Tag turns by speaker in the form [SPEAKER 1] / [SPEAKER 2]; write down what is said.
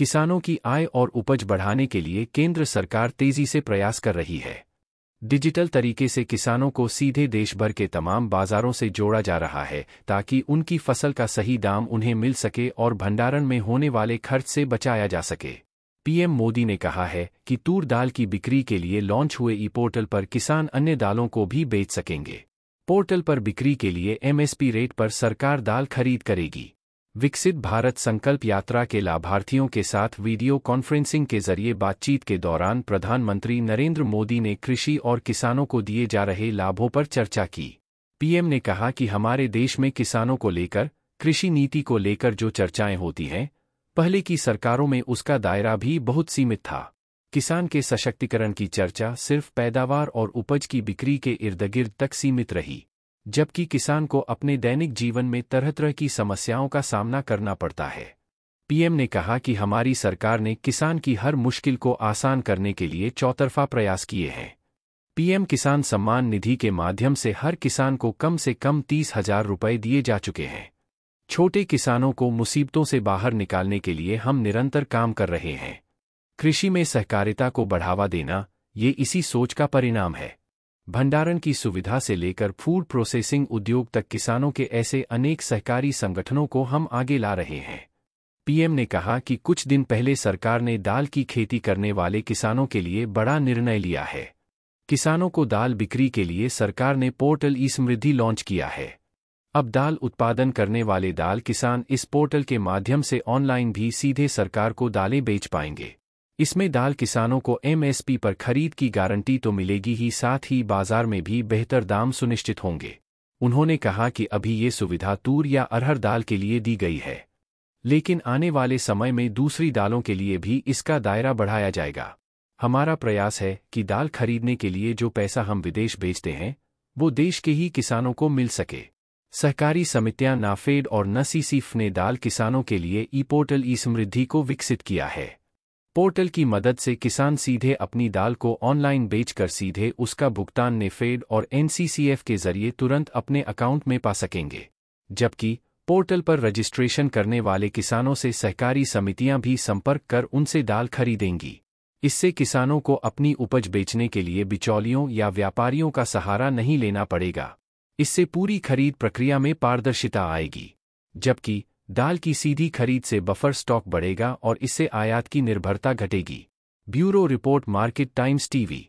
[SPEAKER 1] किसानों की आय और उपज बढ़ाने के लिए केंद्र सरकार तेजी से प्रयास कर रही है डिजिटल तरीके से किसानों को सीधे देश भर के तमाम बाजारों से जोड़ा जा रहा है ताकि उनकी फसल का सही दाम उन्हें मिल सके और भंडारण में होने वाले खर्च से बचाया जा सके पीएम मोदी ने कहा है कि तूर दाल की बिक्री के लिए लॉन्च हुए ई पोर्टल पर किसान अन्य दालों को भी बेच सकेंगे पोर्टल पर बिक्री के लिए एमएसपी रेट पर सरकार दाल खरीद करेगी विकसित भारत संकल्प यात्रा के लाभार्थियों के साथ वीडियो कॉन्फ्रेंसिंग के जरिए बातचीत के दौरान प्रधानमंत्री नरेंद्र मोदी ने कृषि और किसानों को दिए जा रहे लाभों पर चर्चा की पीएम ने कहा कि हमारे देश में किसानों को लेकर कृषि नीति को लेकर जो चर्चाएं होती हैं पहले की सरकारों में उसका दायरा भी बहुत सीमित था किसान के सशक्तिकरण की चर्चा सिर्फ पैदावार और उपज की बिक्री के इर्द गिर्द तक सीमित रही जबकि किसान को अपने दैनिक जीवन में तरह तरह की समस्याओं का सामना करना पड़ता है पीएम ने कहा कि हमारी सरकार ने किसान की हर मुश्किल को आसान करने के लिए चौतरफा प्रयास किए हैं पीएम किसान सम्मान निधि के माध्यम से हर किसान को कम से कम तीस हजार रुपये दिए जा चुके हैं छोटे किसानों को मुसीबतों से बाहर निकालने के लिए हम निरंतर काम कर रहे हैं कृषि में सहकारिता को बढ़ावा देना ये इसी सोच का परिणाम है भंडारण की सुविधा से लेकर फूड प्रोसेसिंग उद्योग तक किसानों के ऐसे अनेक सहकारी संगठनों को हम आगे ला रहे हैं पीएम ने कहा कि कुछ दिन पहले सरकार ने दाल की खेती करने वाले किसानों के लिए बड़ा निर्णय लिया है किसानों को दाल बिक्री के लिए सरकार ने पोर्टल ई समृद्धि लॉन्च किया है अब दाल उत्पादन करने वाले दाल किसान इस पोर्टल के माध्यम से ऑनलाइन भी सीधे सरकार को दालें बेच पाएंगे इसमें दाल किसानों को एमएसपी पर खरीद की गारंटी तो मिलेगी ही साथ ही बाजार में भी बेहतर दाम सुनिश्चित होंगे उन्होंने कहा कि अभी ये सुविधा तूर या अरहर दाल के लिए दी गई है लेकिन आने वाले समय में दूसरी दालों के लिए भी इसका दायरा बढ़ाया जाएगा हमारा प्रयास है कि दाल खरीदने के लिए जो पैसा हम विदेश भेजते हैं वो देश के ही किसानों को मिल सके सहकारी समितियां नाफेड और नसीसीफ ने दाल किसानों के लिए ई पोर्टल ई समृद्धि को विकसित किया है पोर्टल की मदद से किसान सीधे अपनी दाल को ऑनलाइन बेचकर सीधे उसका भुगतान नेफेड और एनसीसीएफ के जरिए तुरंत अपने अकाउंट में पा सकेंगे जबकि पोर्टल पर रजिस्ट्रेशन करने वाले किसानों से सहकारी समितियां भी संपर्क कर उनसे दाल खरीदेंगी इससे किसानों को अपनी उपज बेचने के लिए बिचौलियों या व्यापारियों का सहारा नहीं लेना पड़ेगा इससे पूरी खरीद प्रक्रिया में पारदर्शिता आएगी जबकि दाल की सीधी खरीद से बफर स्टॉक बढ़ेगा और इससे आयात की निर्भरता घटेगी bureau report Market Times TV